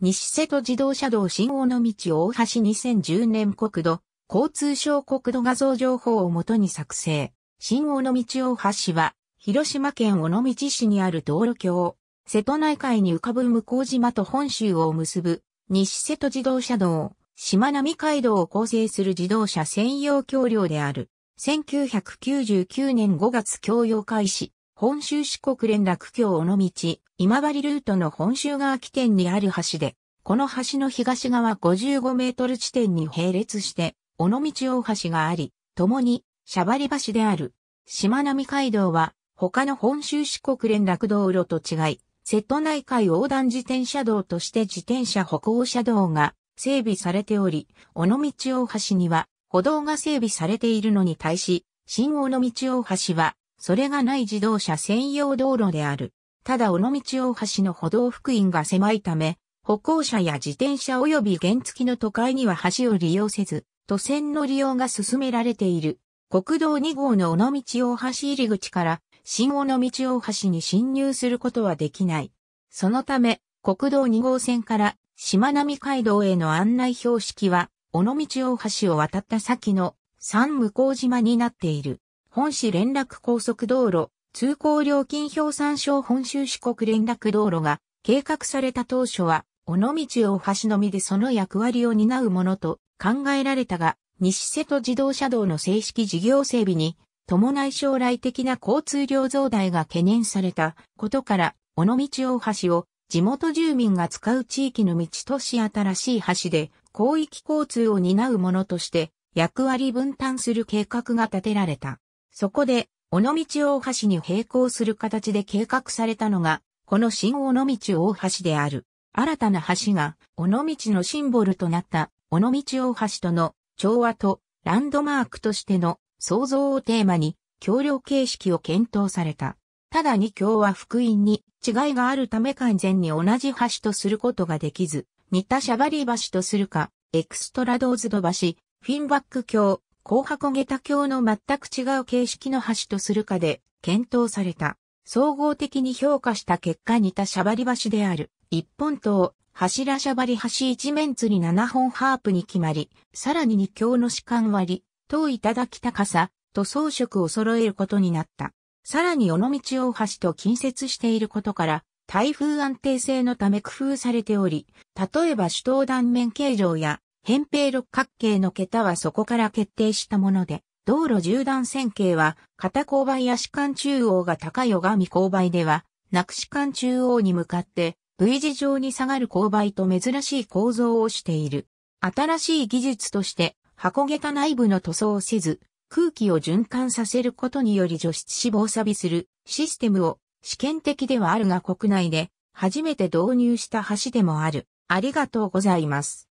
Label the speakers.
Speaker 1: 西瀬戸自動車道新大野道大橋2010年国土、交通省国土画像情報をもとに作成。新大野道大橋は、広島県尾道市にある道路橋、瀬戸内海に浮かぶ向島と本州を結ぶ、西瀬戸自動車道、島並海道を構成する自動車専用橋梁である。1999年5月供用開始。本州四国連絡橋尾道、今治ルートの本州側起点にある橋で、この橋の東側55メートル地点に並列して、尾道大橋があり、共に、シャバリ橋である。しまなみ海道は、他の本州四国連絡道路と違い、瀬戸内海横断自転車道として自転車歩行車道が整備されており、尾道大橋には歩道が整備されているのに対し、新尾道大橋はそれがない自動車専用道路である。ただ尾道大橋の歩道福音が狭いため、歩行者や自転車及び原付の都会には橋を利用せず、都線の利用が進められている。国道2号の尾道大橋入り口から新尾道大橋に進入することはできない。そのため、国道2号線から島並海道への案内標識は、尾道大橋を渡った先の三向島になっている。本市連絡高速道路、通行料金表参照本州四国連絡道路が計画された当初は、尾道大橋のみでその役割を担うものと考えられたが、西瀬戸自動車道の正式事業整備に伴い将来的な交通量増大が懸念されたことから、尾道大橋を地元住民が使う地域の道とし新しい橋で広域交通を担うものとして役割分担する計画が立てられた。そこで、尾道大橋に並行する形で計画されたのが、この新尾道大橋である。新たな橋が、尾道のシンボルとなった、尾道大橋との調和とランドマークとしての創造をテーマに、橋梁形式を検討された。ただ今日は福音に違いがあるため完全に同じ橋とすることができず、似たシャバリ橋とするか、エクストラドーズド橋、フィンバック橋、紅箱下駄橋の全く違う形式の橋とするかで検討された。総合的に評価した結果似たシャバリ橋である。一本塔、柱シャバリ橋一面釣り七本ハープに決まり、さらに二橋の士官割、塔頂高さ、と装飾を揃えることになった。さらに尾道大橋と近接していることから、台風安定性のため工夫されており、例えば首都断面形状や扁平六角形の桁はそこから決定したもので、道路縦断線形は、片勾配や士官中央が高い拝み勾配では、なく士官中央に向かって、V 字状に下がる勾配と珍しい構造をしている。新しい技術として、箱桁内部の塗装をせず、空気を循環させることにより除湿死亡錆びするシステムを試験的ではあるが国内で初めて導入した橋でもある。ありがとうございます。